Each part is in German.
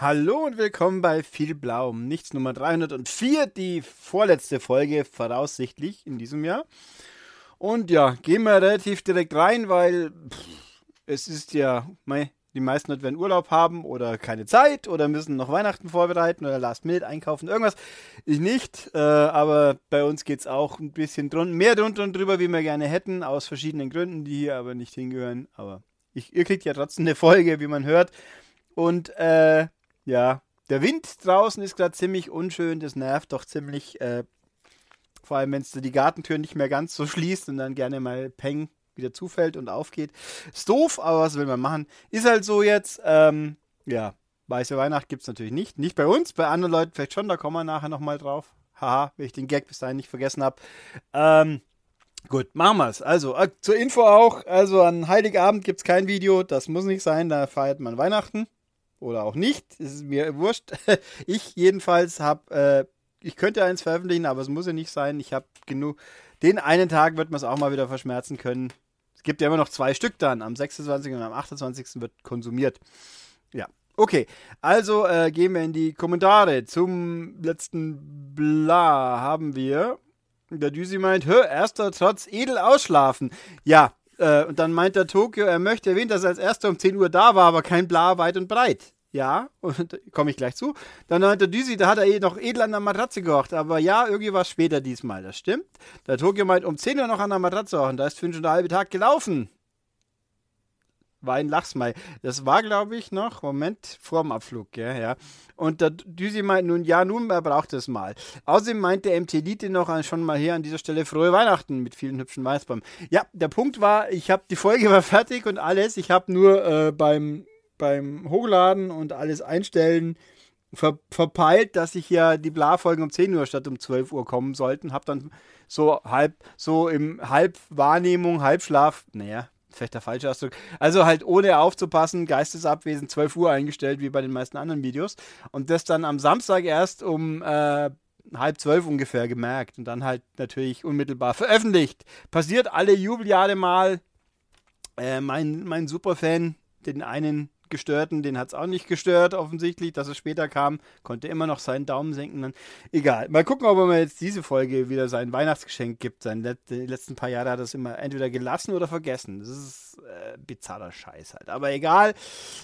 Hallo und willkommen bei Viel Blau, um nichts Nummer 304, die vorletzte Folge voraussichtlich in diesem Jahr. Und ja, gehen wir relativ direkt rein, weil pff, es ist ja, mei, die meisten Leute werden Urlaub haben oder keine Zeit oder müssen noch Weihnachten vorbereiten oder Last Minute einkaufen, irgendwas. Ich nicht, äh, aber bei uns geht es auch ein bisschen drun mehr drunter und drüber, wie wir gerne hätten, aus verschiedenen Gründen, die hier aber nicht hingehören. Aber ich, ihr kriegt ja trotzdem eine Folge, wie man hört. Und äh, ja, der Wind draußen ist gerade ziemlich unschön, das nervt doch ziemlich. Äh, vor allem, wenn es die Gartentür nicht mehr ganz so schließt und dann gerne mal Peng wieder zufällt und aufgeht. Ist doof, aber was will man machen? Ist halt so jetzt. Ähm, ja, weiße Weihnacht gibt es natürlich nicht. Nicht bei uns, bei anderen Leuten vielleicht schon, da kommen wir nachher nochmal drauf. Haha, wenn ich den Gag bis dahin nicht vergessen habe. Ähm, Gut, machen wir es. Also, äh, zur Info auch, also an Heiligabend gibt es kein Video, das muss nicht sein, da feiert man Weihnachten oder auch nicht, ist mir wurscht. Ich jedenfalls habe, äh, ich könnte eins veröffentlichen, aber es muss ja nicht sein. Ich habe genug. Den einen Tag wird man es auch mal wieder verschmerzen können. Es gibt ja immer noch zwei Stück dann. Am 26. und am 28. wird konsumiert. Ja. Okay, also äh, gehen wir in die Kommentare. Zum letzten Bla haben wir. Der Düsi meint, hör, erster Trotz edel ausschlafen. Ja, äh, und dann meint der Tokio, er möchte erwähnen, dass er als erster um 10 Uhr da war, aber kein Bla weit und breit. Ja, und komme ich gleich zu. Dann meinte Düsi, da hat er eh noch edel an der Matratze gehocht. Aber ja, irgendwie war es später diesmal, das stimmt. Der Tokio meint um 10 Uhr noch an der Matratze hochen, da ist für schon der halbe Tag gelaufen war ein Lachsmai. Das war, glaube ich, noch, Moment, vor dem Abflug, gell, ja. Und der Düsi meint nun, ja, nun, er braucht es mal. Außerdem meint der MT-Lite noch schon mal hier an dieser Stelle frohe Weihnachten mit vielen hübschen Weißbäumen. Ja, der Punkt war, ich habe, die Folge war fertig und alles. Ich habe nur äh, beim, beim Hochladen und alles einstellen ver, verpeilt, dass ich ja die Bla-Folgen um 10 Uhr statt um 12 Uhr kommen sollten. Hab dann so halb, so im Halbwahrnehmung, Halbschlaf, naja, vielleicht der falsche Ausdruck. Also halt ohne aufzupassen, geistesabwesend, 12 Uhr eingestellt, wie bei den meisten anderen Videos. Und das dann am Samstag erst um äh, halb zwölf ungefähr gemerkt und dann halt natürlich unmittelbar veröffentlicht. Passiert alle Jubeljahre mal. Äh, mein, mein Superfan, den einen Gestörten, den hat es auch nicht gestört, offensichtlich, dass es später kam, konnte immer noch seinen Daumen senken. Dann, egal. Mal gucken, ob er mir jetzt diese Folge wieder sein Weihnachtsgeschenk gibt. Sein Let die letzten paar Jahre hat er es immer entweder gelassen oder vergessen. Das ist äh, bizarrer Scheiß halt. Aber egal.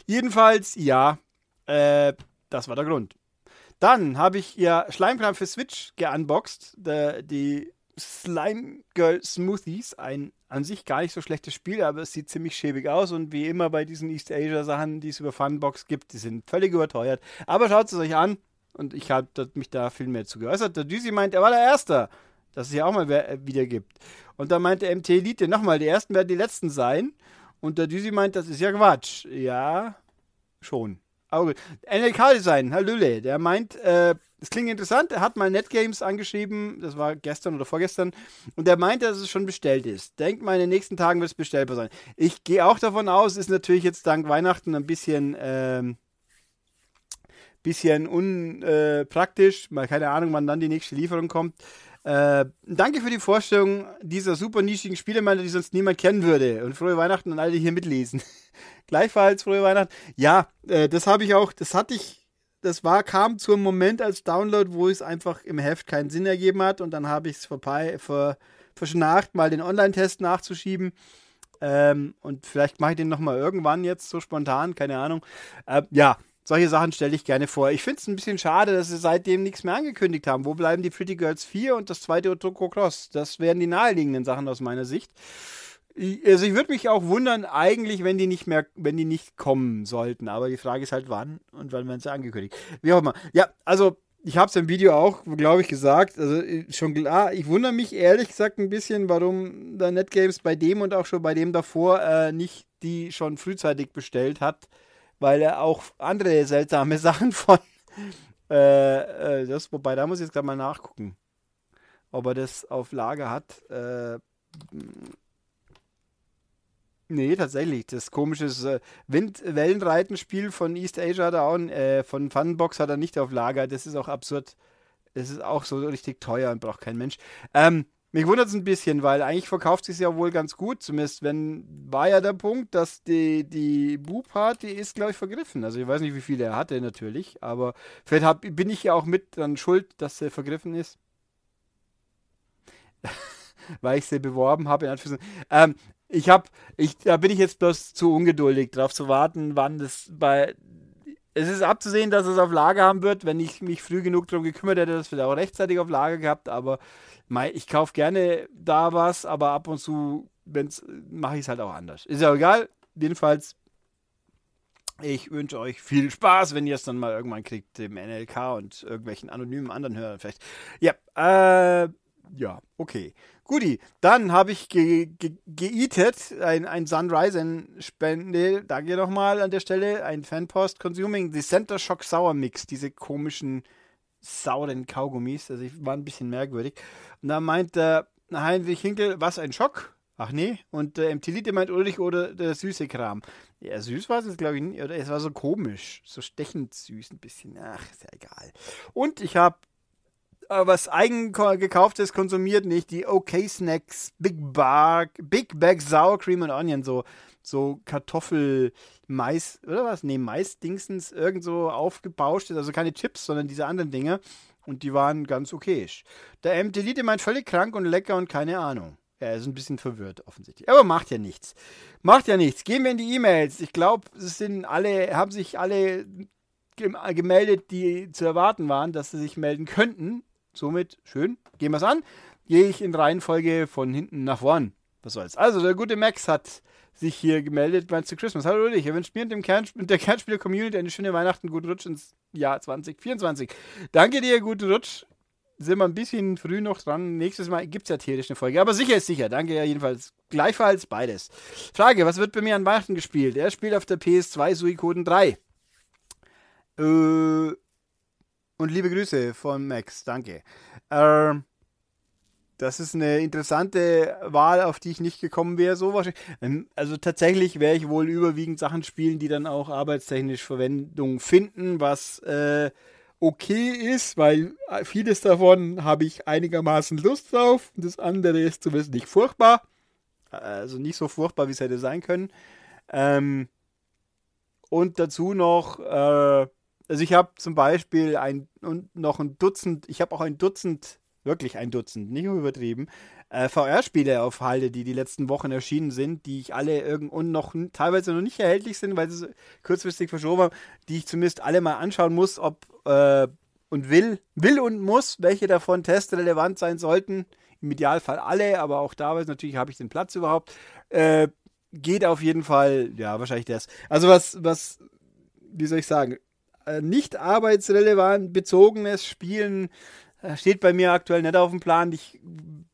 Jedenfalls, ja, äh, das war der Grund. Dann habe ich ja Schleimkram für Switch geunboxed, die Slime Girl Smoothies, ein an sich gar nicht so schlechtes Spiel, aber es sieht ziemlich schäbig aus und wie immer bei diesen East Asia Sachen, die es über Funbox gibt, die sind völlig überteuert. Aber schaut es euch an und ich habe mich da viel mehr zu geäußert. Der Düsi meint, er war der Erste, dass es hier auch mal äh, wieder gibt. Und dann der MT Elite nochmal, die Ersten werden die Letzten sein. Und der Düsi meint, das ist ja Quatsch. Ja, schon. Auge. NLK-Design, Hallöle, der meint, äh, klingt interessant, er hat mal NetGames angeschrieben, das war gestern oder vorgestern, und er meint, dass es schon bestellt ist. Denkt mal, in den nächsten Tagen wird es bestellbar sein. Ich gehe auch davon aus, ist natürlich jetzt dank Weihnachten ein bisschen, ähm, bisschen unpraktisch, äh, mal keine Ahnung, wann dann die nächste Lieferung kommt. Äh, danke für die Vorstellung dieser super nischigen Spielemeile, die sonst niemand kennen würde. Und frohe Weihnachten an alle, die hier mitlesen. Gleichfalls frohe Weihnachten. Ja, äh, das habe ich auch, das hatte ich das war, kam zu einem Moment als Download, wo es einfach im Heft keinen Sinn ergeben hat und dann habe ich es ver, verschnarcht, mal den Online-Test nachzuschieben. Ähm, und vielleicht mache ich den nochmal irgendwann jetzt so spontan, keine Ahnung. Äh, ja, solche Sachen stelle ich gerne vor. Ich finde es ein bisschen schade, dass sie seitdem nichts mehr angekündigt haben. Wo bleiben die Pretty Girls 4 und das zweite Otoko Cross? Das wären die naheliegenden Sachen aus meiner Sicht. Also ich würde mich auch wundern, eigentlich, wenn die nicht mehr, wenn die nicht kommen sollten. Aber die Frage ist halt, wann und wann werden sie angekündigt. Wie auch immer. Ja, also ich habe es im Video auch, glaube ich, gesagt. Also äh, schon klar, ich wundere mich ehrlich gesagt ein bisschen, warum der Netgames bei dem und auch schon bei dem davor äh, nicht die schon frühzeitig bestellt hat weil er auch andere seltsame Sachen von. Äh, äh, das, wobei, da muss ich jetzt gerade mal nachgucken, ob er das auf Lager hat. Äh, nee, tatsächlich. Das komisches äh, Windwellenreitenspiel von East Asia da auch, äh, von Funbox hat er nicht auf Lager. Das ist auch absurd. Es ist auch so richtig teuer und braucht kein Mensch. Ähm, mich wundert es ein bisschen, weil eigentlich verkauft sich ja wohl ganz gut. Zumindest wenn war ja der Punkt, dass die, die Bu-Part, ist, glaube ich, vergriffen. Also ich weiß nicht, wie viele er hatte natürlich, aber vielleicht hab, bin ich ja auch mit dann schuld, dass er vergriffen ist. weil ich sie beworben habe, in Anführungszeichen. Ähm, ich habe, ich, da bin ich jetzt bloß zu ungeduldig, darauf zu warten, wann das bei es ist abzusehen, dass es auf Lager haben wird. Wenn ich mich früh genug darum gekümmert hätte, dass wir da auch rechtzeitig auf Lager gehabt. Aber ich kaufe gerne da was, aber ab und zu mache ich es halt auch anders. Ist ja egal. Jedenfalls, ich wünsche euch viel Spaß, wenn ihr es dann mal irgendwann kriegt, dem NLK und irgendwelchen anonymen anderen Hörern vielleicht. Ja, äh, ja, okay. Guti, dann habe ich geeatet, ge ge ein, ein Sunrise-Spende, danke nochmal an der Stelle, ein Fanpost Consuming the Center Shock Sour Mix, diese komischen sauren Kaugummis, also ich war ein bisschen merkwürdig. Und da meint der Heinrich Hinkel, was ein Schock, Ach nee, und der äh, Telite meint Ulrich oder der süße Kram. Ja, süß war es jetzt, glaube ich, nicht. Oder es war so komisch. So stechend süß ein bisschen. Ach, ist ja egal. Und ich habe äh, was eigen gekauftes konsumiert nicht. Die OK Snacks, Big Bag, Big Bag Sour Cream and Onion, so, so Kartoffel, Mais, oder was? Nee, Mais-Dingsens irgend aufgebauscht ist. Also keine Chips, sondern diese anderen Dinge. Und die waren ganz okayisch. Der M. Delete meint völlig krank und lecker und keine Ahnung. Er ist ein bisschen verwirrt, offensichtlich. Aber macht ja nichts. Macht ja nichts. Gehen wir in die E-Mails. Ich glaube, es sind alle, haben sich alle gemeldet, die zu erwarten waren, dass sie sich melden könnten. Somit, schön, gehen wir es an. Gehe ich in Reihenfolge von hinten nach vorn. Was soll's. Also, der gute Max hat sich hier gemeldet bei zu Christmas. Hallo Ulrich, ihr wünscht mir und, dem Kern, und der Kernspieler-Community eine schöne Weihnachten, guten Rutsch ins Jahr 2024. Danke dir, guten Rutsch. Sind wir ein bisschen früh noch dran. Nächstes Mal gibt es ja theoretisch eine Folge. Aber sicher ist sicher. Danke ja jedenfalls. Gleichfalls beides. Frage, was wird bei mir an Weihnachten gespielt? Er spielt auf der PS2 Suikoden 3. Äh, und liebe Grüße von Max, danke. Ähm, das ist eine interessante Wahl, auf die ich nicht gekommen wäre. So wahrscheinlich. Ähm, also tatsächlich werde ich wohl überwiegend Sachen spielen, die dann auch arbeitstechnisch Verwendung finden, was äh, okay ist, weil vieles davon habe ich einigermaßen Lust drauf. Das andere ist zumindest nicht furchtbar. Also nicht so furchtbar, wie es hätte sein können. Ähm, und dazu noch äh, also ich habe zum Beispiel ein und noch ein Dutzend, ich habe auch ein Dutzend, wirklich ein Dutzend, nicht übertrieben, äh, VR-Spiele auf Halde, die die letzten Wochen erschienen sind, die ich alle irgendwo noch teilweise noch nicht erhältlich sind, weil sie kurzfristig verschoben haben, die ich zumindest alle mal anschauen muss, ob äh, und will, will und muss, welche davon testrelevant sein sollten. Im Idealfall alle, aber auch da weiß natürlich, habe ich den Platz überhaupt. Äh, geht auf jeden Fall, ja, wahrscheinlich das. Also was, was, wie soll ich sagen, äh, nicht arbeitsrelevant bezogenes Spielen äh, steht bei mir aktuell nicht auf dem Plan. Ich,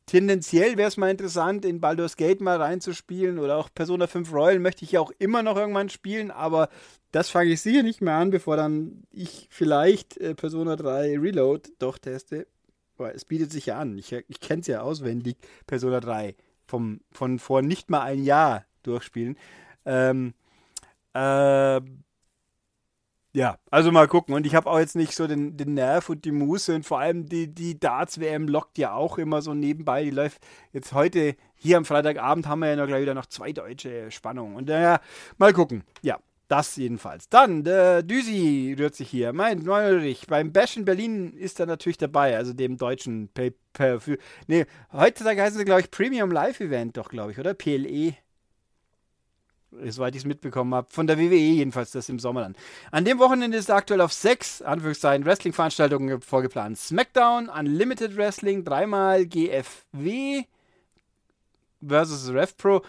tendenziell wäre es mal interessant, in Baldur's Gate mal reinzuspielen oder auch Persona 5 Royal möchte ich ja auch immer noch irgendwann spielen, aber das fange ich sicher nicht mehr an, bevor dann ich vielleicht äh, Persona 3 Reload doch teste. Aber es bietet sich ja an. Ich, ich kenne es ja auswendig, Persona 3 vom, von vor nicht mal ein Jahr durchspielen. Ähm, äh, ja, also mal gucken. Und ich habe auch jetzt nicht so den, den Nerv und die Muße und vor allem die, die Darts-WM lockt ja auch immer so nebenbei. Die läuft jetzt heute, hier am Freitagabend, haben wir ja noch gleich wieder noch zwei deutsche Spannungen. Und naja, mal gucken. Ja, das jedenfalls. Dann, der äh, Düsi rührt sich hier. Mein Neulich, beim Bash in Berlin ist er natürlich dabei, also dem deutschen Pay-Per-View. Nee, heutzutage heißen sie, glaube ich, Premium Live Event doch, glaube ich, oder? PLE. Äh, soweit ich es mitbekommen habe, von der WWE jedenfalls, das im Sommerland. An dem Wochenende ist aktuell auf sechs, Anführungszeichen, Wrestling-Veranstaltungen vorgeplant. SmackDown, Unlimited Wrestling, dreimal GFW versus RevPro,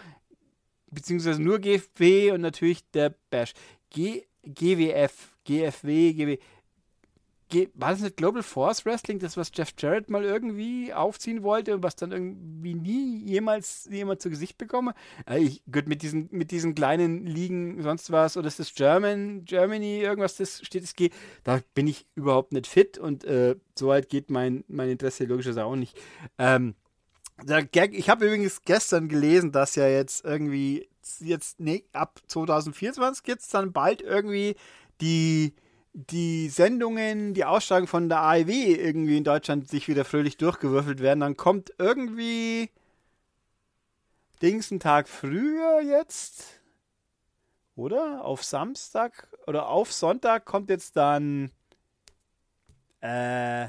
beziehungsweise nur GFW und natürlich der Bash. G GWF, GFW, GW, war das nicht Global Force Wrestling, das, was Jeff Jarrett mal irgendwie aufziehen wollte und was dann irgendwie nie jemals jemand zu Gesicht bekomme? Äh, ich, gut, mit diesen, mit diesen kleinen Ligen, sonst was, oder ist das German, Germany, irgendwas, das steht, es geht, da bin ich überhaupt nicht fit und äh, so weit geht mein, mein Interesse logischerweise auch nicht. Ähm, ich habe übrigens gestern gelesen, dass ja jetzt irgendwie, jetzt, nee, ab 2024 gibt es dann bald irgendwie die die Sendungen, die Ausstrahlung von der AEW irgendwie in Deutschland sich wieder fröhlich durchgewürfelt werden, dann kommt irgendwie Dings einen Tag früher jetzt. Oder? Auf Samstag oder auf Sonntag kommt jetzt dann äh,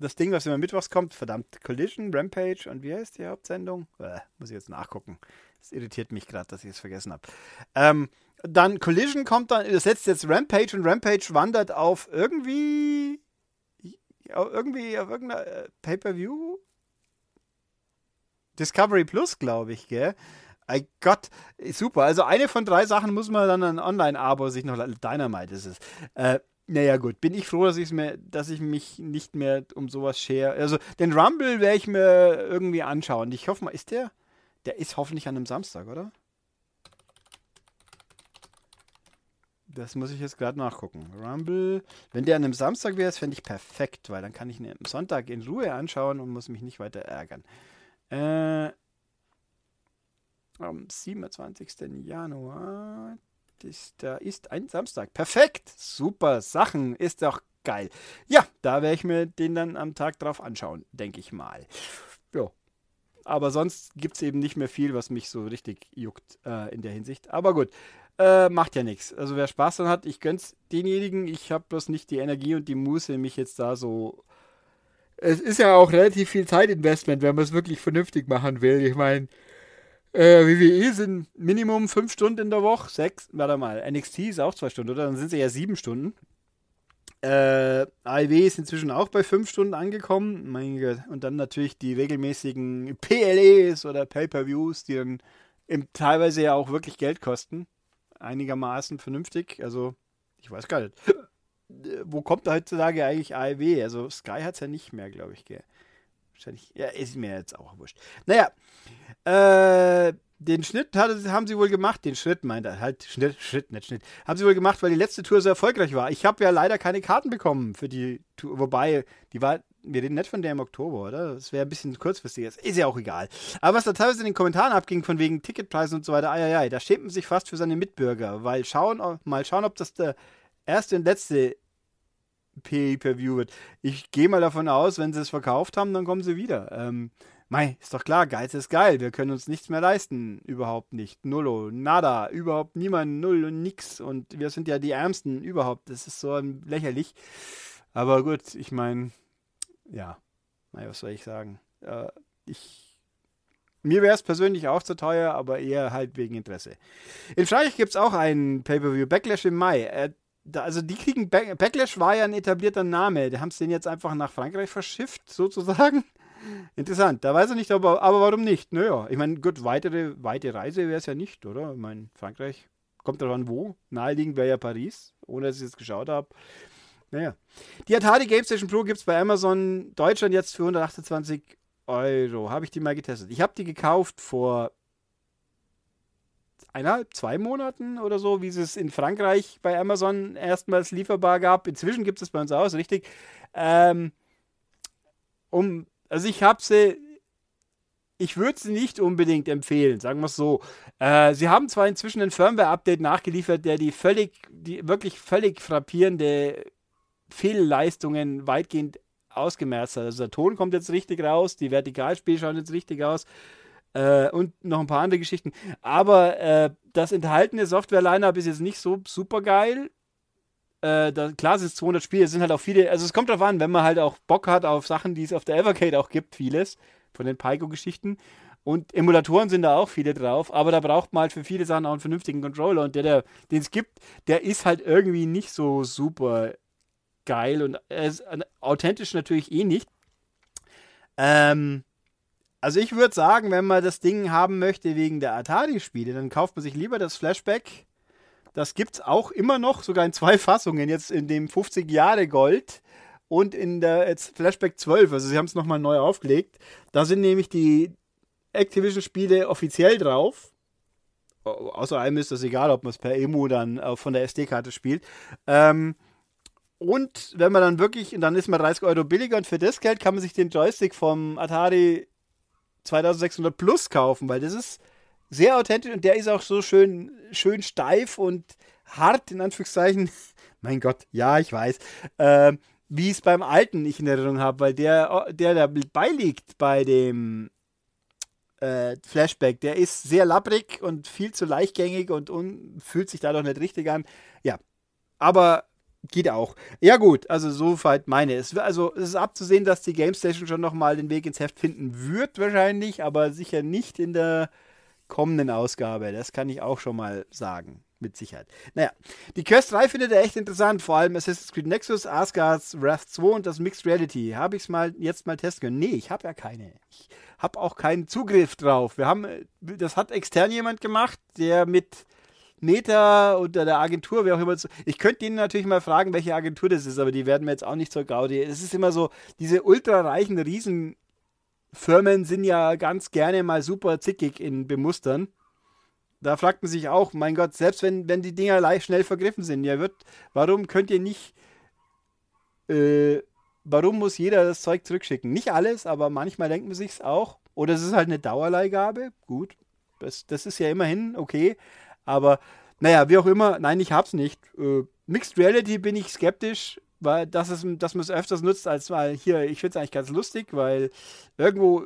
das Ding, was immer mittwochs kommt. Verdammt, Collision, Rampage und wie heißt die Hauptsendung? Äh, muss ich jetzt nachgucken. Das irritiert mich gerade, dass ich es vergessen habe. Ähm, dann Collision kommt dann, das setzt jetzt Rampage und Rampage wandert auf irgendwie. irgendwie auf irgendeiner äh, Pay-Per-View? Discovery Plus, glaube ich, gell? Ay Gott, super. Also eine von drei Sachen muss man dann ein Online-Abo sich noch. Dynamite ist es. Äh, naja, gut, bin ich froh, dass, mir, dass ich mich nicht mehr um sowas schere. Also, den Rumble werde ich mir irgendwie anschauen. Ich hoffe mal, ist der? Der ist hoffentlich an einem Samstag, oder? Das muss ich jetzt gerade nachgucken. Rumble, wenn der an einem Samstag wäre, fände ich perfekt, weil dann kann ich ihn am Sonntag in Ruhe anschauen und muss mich nicht weiter ärgern. Äh, am 27. Januar ist, da ist ein Samstag. Perfekt! Super Sachen, ist doch geil. Ja, da werde ich mir den dann am Tag drauf anschauen, denke ich mal. Ja. Aber sonst gibt es eben nicht mehr viel, was mich so richtig juckt äh, in der Hinsicht. Aber gut. Äh, macht ja nichts. Also wer Spaß daran hat, ich gönn's denjenigen. Ich habe bloß nicht die Energie und die Muße, mich jetzt da so. Es ist ja auch relativ viel Zeitinvestment, wenn man es wirklich vernünftig machen will. Ich meine, äh, WWE sind Minimum fünf Stunden in der Woche, sechs, warte mal, NXT ist auch zwei Stunden, oder? Dann sind sie ja sieben Stunden. Äh, AEW ist inzwischen auch bei fünf Stunden angekommen. Mein Gott. Und dann natürlich die regelmäßigen PLEs oder Pay-Per-Views, die dann teilweise ja auch wirklich Geld kosten einigermaßen vernünftig. Also, ich weiß gar nicht. Äh, wo kommt heutzutage eigentlich AEW? Also, Sky hat es ja nicht mehr, glaube ich, gell? Wahrscheinlich. Ja, ist mir jetzt auch wurscht. Naja, äh, den Schnitt hatte, haben sie wohl gemacht. Den Schritt meint er. Halt, Schnitt, Schritt, nicht Schnitt. Haben sie wohl gemacht, weil die letzte Tour so erfolgreich war. Ich habe ja leider keine Karten bekommen für die Tour. Wobei, die war wir reden nicht von der im Oktober, oder? Das wäre ein bisschen kurzfristig. Ist ja auch egal. Aber was da teilweise in den Kommentaren abging, von wegen Ticketpreisen und so weiter, ai, ai, ai, da schämt man sich fast für seine Mitbürger. Weil schauen, mal schauen, ob das der erste und letzte Pay-Per-View wird. Ich gehe mal davon aus, wenn sie es verkauft haben, dann kommen sie wieder. Ähm, Mei, ist doch klar, Geiz ist geil. Wir können uns nichts mehr leisten. Überhaupt nicht. Nullo, nada, überhaupt niemand, null und nix. Und wir sind ja die Ärmsten überhaupt. Das ist so lächerlich. Aber gut, ich meine, ja, naja, was soll ich sagen? Äh, ich, mir wäre es persönlich auch zu teuer, aber eher halt wegen Interesse. In Frankreich gibt es auch ein Pay-Per-View, Backlash im Mai. Äh, also die kriegen, Backlash war ja ein etablierter Name, die haben es den jetzt einfach nach Frankreich verschifft, sozusagen. Interessant, da weiß ich nicht, aber, aber warum nicht? Naja, ich meine, gut, weitere, weite Reise wäre es ja nicht, oder? Ich meine, Frankreich, kommt daran wo. Naheliegend wäre ja Paris, ohne dass ich es geschaut habe. Naja. Die Atari Game Station Pro gibt es bei Amazon Deutschland jetzt für 128 Euro. Habe ich die mal getestet. Ich habe die gekauft vor eineinhalb, zwei Monaten oder so, wie es in Frankreich bei Amazon erstmals lieferbar gab. Inzwischen gibt es bei uns aus, richtig. Ähm, um, also ich habe sie, ich würde sie nicht unbedingt empfehlen, sagen wir es so. Äh, sie haben zwar inzwischen ein Firmware-Update nachgeliefert, der die völlig, die wirklich völlig frappierende Fehlleistungen weitgehend ausgemerzt hat. Also der Ton kommt jetzt richtig raus, die Vertikalspiele schauen jetzt richtig aus äh, und noch ein paar andere Geschichten. Aber äh, das enthaltene software lineup ist jetzt nicht so super geil. Äh, da, klar sind es 200 Spiele, es sind halt auch viele, also es kommt darauf an, wenn man halt auch Bock hat auf Sachen, die es auf der Evercade auch gibt, vieles von den Pyco-Geschichten. Und Emulatoren sind da auch viele drauf, aber da braucht man halt für viele Sachen auch einen vernünftigen Controller und der, der den es gibt, der ist halt irgendwie nicht so super geil und äh, äh, authentisch natürlich eh nicht. Ähm, also ich würde sagen, wenn man das Ding haben möchte wegen der Atari-Spiele, dann kauft man sich lieber das Flashback. Das gibt es auch immer noch, sogar in zwei Fassungen, jetzt in dem 50 Jahre Gold und in der Flashback 12. Also sie haben es nochmal neu aufgelegt. Da sind nämlich die Activision-Spiele offiziell drauf. Außer einem ist das egal, ob man es per Emu dann äh, von der SD-Karte spielt. Ähm, und wenn man dann wirklich, und dann ist man 30 Euro billiger und für das Geld kann man sich den Joystick vom Atari 2600 Plus kaufen, weil das ist sehr authentisch und der ist auch so schön, schön steif und hart, in Anführungszeichen. mein Gott, ja, ich weiß. Äh, wie es beim alten ich in Erinnerung habe, weil der, der dabei liegt bei dem äh, Flashback, der ist sehr labbrig und viel zu leichtgängig und un fühlt sich dadurch nicht richtig an. Ja, aber geht auch. Ja gut, also so weit meine es. Also es ist abzusehen, dass die GameStation schon nochmal den Weg ins Heft finden wird wahrscheinlich, aber sicher nicht in der kommenden Ausgabe. Das kann ich auch schon mal sagen. Mit Sicherheit. Naja, die Quest 3 findet er echt interessant, vor allem Assassin's Creed Nexus, Asgard's Wrath 2 und das Mixed Reality. Habe ich es mal jetzt mal testen können? Nee, ich habe ja keine. Ich habe auch keinen Zugriff drauf. Wir haben, das hat extern jemand gemacht, der mit Meta oder der Agentur, wer auch immer. Ich könnte Ihnen natürlich mal fragen, welche Agentur das ist, aber die werden mir jetzt auch nicht zur Gaudi. Es ist immer so, diese ultrareichen Riesenfirmen sind ja ganz gerne mal super zickig in Bemustern. Da fragt man sich auch, mein Gott, selbst wenn, wenn die Dinger leicht schnell vergriffen sind, ja wird, warum könnt ihr nicht, äh, warum muss jeder das Zeug zurückschicken? Nicht alles, aber manchmal denkt man sich es auch. Oder es ist halt eine Dauerleihgabe. Gut, das, das ist ja immerhin okay. Aber naja, wie auch immer, nein, ich hab's nicht. Äh, Mixed Reality bin ich skeptisch, weil das ist, dass man es öfters nutzt als mal hier. Ich finde es eigentlich ganz lustig, weil irgendwo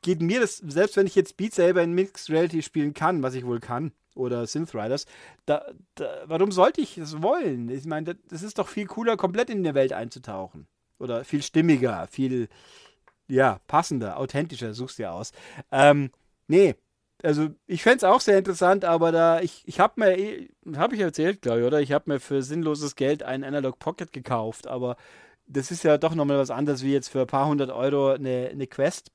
geht mir das, selbst wenn ich jetzt Beat selber in Mixed Reality spielen kann, was ich wohl kann, oder Synth Riders, da, da, warum sollte ich das wollen? Ich meine, das ist doch viel cooler, komplett in der Welt einzutauchen. Oder viel stimmiger, viel, ja, passender, authentischer, suchst dir aus. Ähm, nee, also ich fände es auch sehr interessant, aber da ich, ich habe mir, eh, habe ich erzählt, glaube ich, oder? Ich habe mir für sinnloses Geld einen Analog Pocket gekauft, aber das ist ja doch nochmal was anderes wie jetzt für ein paar hundert Euro eine, eine Quest.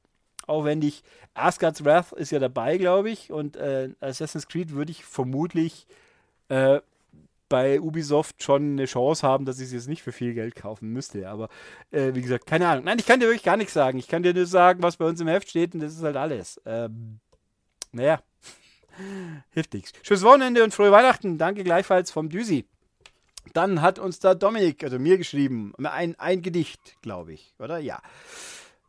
Auch wenn ich, Asgard's Wrath ist ja dabei, glaube ich, und äh, Assassin's Creed würde ich vermutlich äh, bei Ubisoft schon eine Chance haben, dass ich es jetzt nicht für viel Geld kaufen müsste. Aber äh, wie gesagt, keine Ahnung. Nein, ich kann dir wirklich gar nichts sagen. Ich kann dir nur sagen, was bei uns im Heft steht und das ist halt alles. Ähm, naja, hilft nichts. Schönes Wochenende und frohe Weihnachten. Danke gleichfalls vom Düsi. Dann hat uns da Dominik, also mir geschrieben, ein, ein Gedicht, glaube ich, oder? Ja.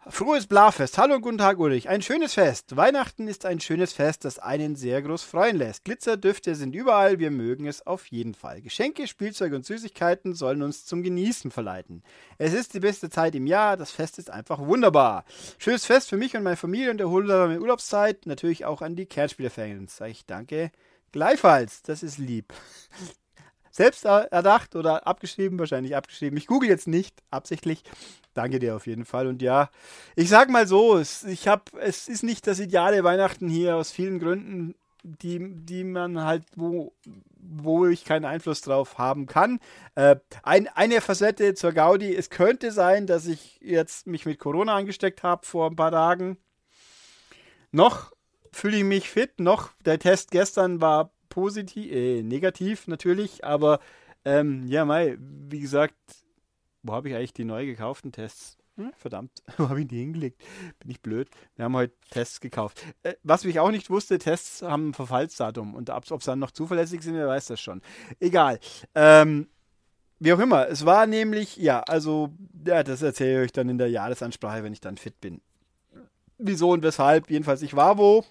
Frohes Blafest. Hallo und guten Tag, Ulrich. Ein schönes Fest. Weihnachten ist ein schönes Fest, das einen sehr groß freuen lässt. Glitzerdüfte sind überall, wir mögen es auf jeden Fall. Geschenke, Spielzeug und Süßigkeiten sollen uns zum Genießen verleiten. Es ist die beste Zeit im Jahr, das Fest ist einfach wunderbar. Schönes Fest für mich und meine Familie und erholsame Urlaubszeit. Natürlich auch an die Kernspielerfans. Ich danke gleichfalls, das ist lieb selbst erdacht oder abgeschrieben, wahrscheinlich abgeschrieben. Ich google jetzt nicht absichtlich. Danke dir auf jeden Fall. Und ja, ich sag mal so, es, ich hab, es ist nicht das ideale Weihnachten hier aus vielen Gründen, die, die man halt, wo, wo ich keinen Einfluss drauf haben kann. Äh, ein, eine Facette zur Gaudi, es könnte sein, dass ich jetzt mich mit Corona angesteckt habe vor ein paar Tagen. Noch fühle ich mich fit, noch der Test gestern war positiv, äh, negativ natürlich, aber ähm, ja, Mai, wie gesagt, wo habe ich eigentlich die neu gekauften Tests? Hm, verdammt, wo habe ich die hingelegt? Bin ich blöd? Wir haben heute Tests gekauft. Äh, was ich auch nicht wusste, Tests haben ein Verfallsdatum und ob sie dann noch zuverlässig sind, wer weiß das schon. Egal. Ähm, wie auch immer, es war nämlich, ja, also, ja, das erzähle ich euch dann in der Jahresansprache, wenn ich dann fit bin. Wieso und weshalb? Jedenfalls, ich war wo,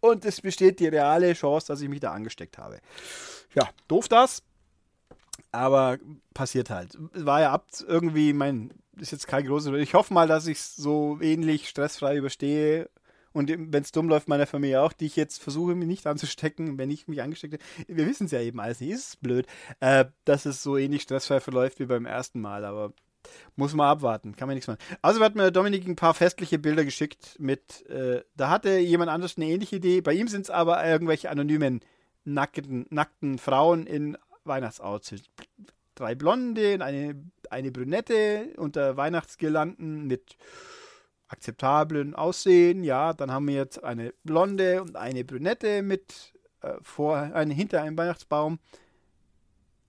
und es besteht die reale Chance, dass ich mich da angesteckt habe. Ja, doof das, aber passiert halt. War ja ab irgendwie mein ist jetzt kein großes. Ich hoffe mal, dass ich es so ähnlich stressfrei überstehe. Und wenn es dumm läuft, meiner Familie auch, die ich jetzt versuche, mich nicht anzustecken, wenn ich mich angesteckt habe. Wir wissen es ja eben alles nicht, ist es blöd, äh, dass es so ähnlich stressfrei verläuft wie beim ersten Mal. Aber muss man abwarten, kann man nichts machen. Also hat mir Dominik ein paar festliche Bilder geschickt mit, äh, da hatte jemand anders eine ähnliche Idee. Bei ihm sind es aber irgendwelche anonymen, nackten, nackten Frauen in Weihnachtsoutfits. Drei Blonde, eine, eine Brünette unter Weihnachtsgirlanden mit akzeptablen Aussehen. Ja, dann haben wir jetzt eine Blonde und eine Brünette mit äh, vor, ein, hinter einem Weihnachtsbaum.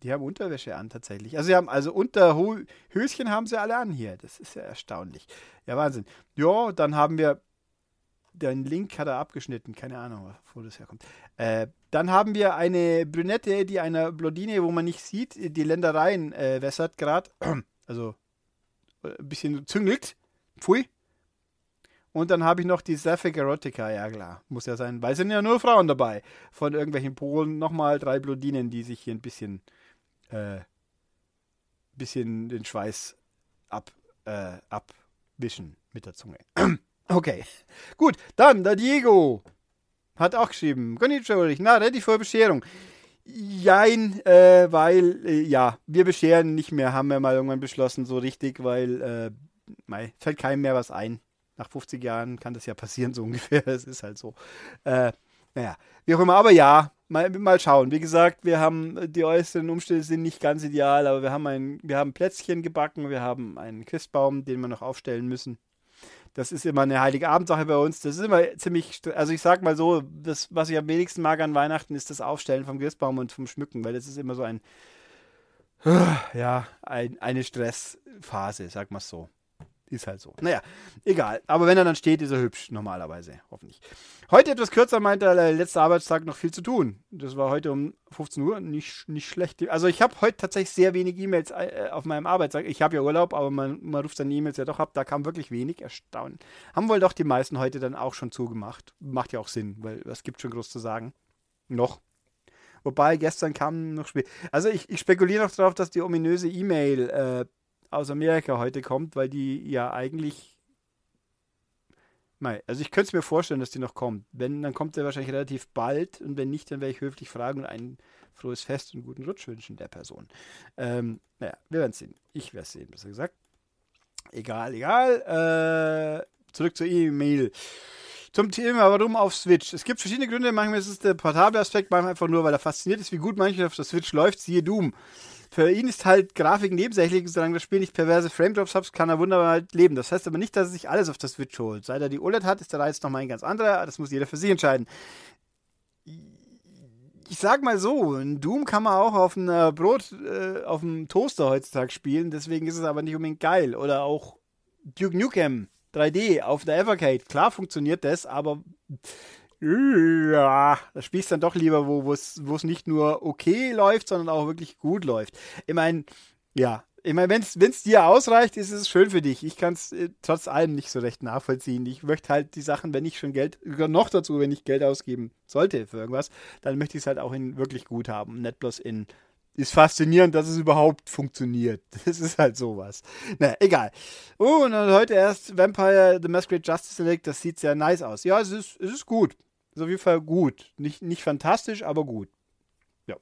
Die haben Unterwäsche an tatsächlich. Also sie haben also Unterhöschen haben sie alle an hier. Das ist ja erstaunlich. Ja, Wahnsinn. Ja, dann haben wir den Link hat er abgeschnitten, keine Ahnung, wo das herkommt. Äh, dann haben wir eine Brünette, die einer Blondine, wo man nicht sieht, die Ländereien äh, wässert gerade. Also äh, ein bisschen züngelt. Pfui. Und dann habe ich noch die Sapphic Erotica, ja klar, muss ja sein, weil es sind ja nur Frauen dabei. Von irgendwelchen Polen nochmal drei Blondinen, die sich hier ein bisschen äh, bisschen den Schweiß ab, äh, abwischen mit der Zunge. okay, gut. Dann der Diego hat auch geschrieben, Konnichiwa, na, ready vor Bescherung. Jein, äh, weil, äh, ja, wir bescheren nicht mehr, haben wir mal irgendwann beschlossen, so richtig, weil, äh, mei, fällt keinem mehr was ein. Nach 50 Jahren kann das ja passieren, so ungefähr, das ist halt so. Äh, naja, wie auch immer, aber ja, mal, mal schauen. Wie gesagt, wir haben die äußeren Umstände sind nicht ganz ideal, aber wir haben ein, wir haben Plätzchen gebacken, wir haben einen Christbaum, den wir noch aufstellen müssen. Das ist immer eine heilige Abendsache bei uns. Das ist immer ziemlich, also ich sag mal so, das, was ich am wenigsten mag an Weihnachten, ist das Aufstellen vom Christbaum und vom Schmücken, weil das ist immer so ein, ja, ein, eine Stressphase, sag mal so. Ist halt so. Naja, egal. Aber wenn er dann steht, ist er hübsch, normalerweise. Hoffentlich. Heute etwas kürzer, meinte er, äh, letzter Arbeitstag noch viel zu tun. Das war heute um 15 Uhr. Nicht, nicht schlecht. Also ich habe heute tatsächlich sehr wenig E-Mails äh, auf meinem Arbeitstag. Ich habe ja Urlaub, aber man, man ruft seine E-Mails ja doch ab. Da kam wirklich wenig. Erstaunen. Haben wohl doch die meisten heute dann auch schon zugemacht. Macht ja auch Sinn, weil es gibt schon groß zu sagen. Noch. Wobei gestern kam noch Spiel. Also ich, ich spekuliere noch darauf, dass die ominöse E-Mail. Äh, aus Amerika heute kommt, weil die ja eigentlich. Nein, also ich könnte es mir vorstellen, dass die noch kommt. Wenn, dann kommt der wahrscheinlich relativ bald und wenn nicht, dann werde ich höflich fragen und ein frohes Fest und guten Rutsch wünschen der Person. Ähm, naja, wir werden es sehen. Ich werde es sehen, besser gesagt. Egal, egal. Äh, zurück zur E-Mail. Zum Thema, warum auf Switch? Es gibt verschiedene Gründe. Manchmal ist es der portable Aspekt, manchmal einfach nur, weil er fasziniert ist, wie gut manchmal auf der Switch läuft. Siehe Doom. Für ihn ist halt Grafik nebensächlich, solange das Spiel nicht perverse Frame Drops hat, kann er wunderbar halt leben. Das heißt aber nicht, dass er sich alles auf der Switch holt. Seit er die OLED hat, ist der Reiz nochmal ein ganz anderer. Das muss jeder für sich entscheiden. Ich sag mal so, ein Doom kann man auch auf einem äh, Brot, äh, auf einem Toaster heutzutage spielen, deswegen ist es aber nicht unbedingt geil. Oder auch Duke Nukem 3D auf der Evercade. Klar funktioniert das, aber ja, da spielst du dann doch lieber, wo es nicht nur okay läuft, sondern auch wirklich gut läuft. Ich meine, ja, ich meine, wenn es dir ausreicht, ist es schön für dich. Ich kann es äh, trotz allem nicht so recht nachvollziehen. Ich möchte halt die Sachen, wenn ich schon Geld, noch dazu, wenn ich Geld ausgeben sollte für irgendwas, dann möchte ich es halt auch in wirklich gut haben, nicht bloß in. Ist faszinierend, dass es überhaupt funktioniert. Das ist halt sowas. Na, naja, egal. Oh, und heute erst Vampire The Masquerade Justice League, das sieht sehr nice aus. Ja, es ist, es ist gut ist auf jeden Fall gut. Nicht, nicht fantastisch, aber gut. Ja.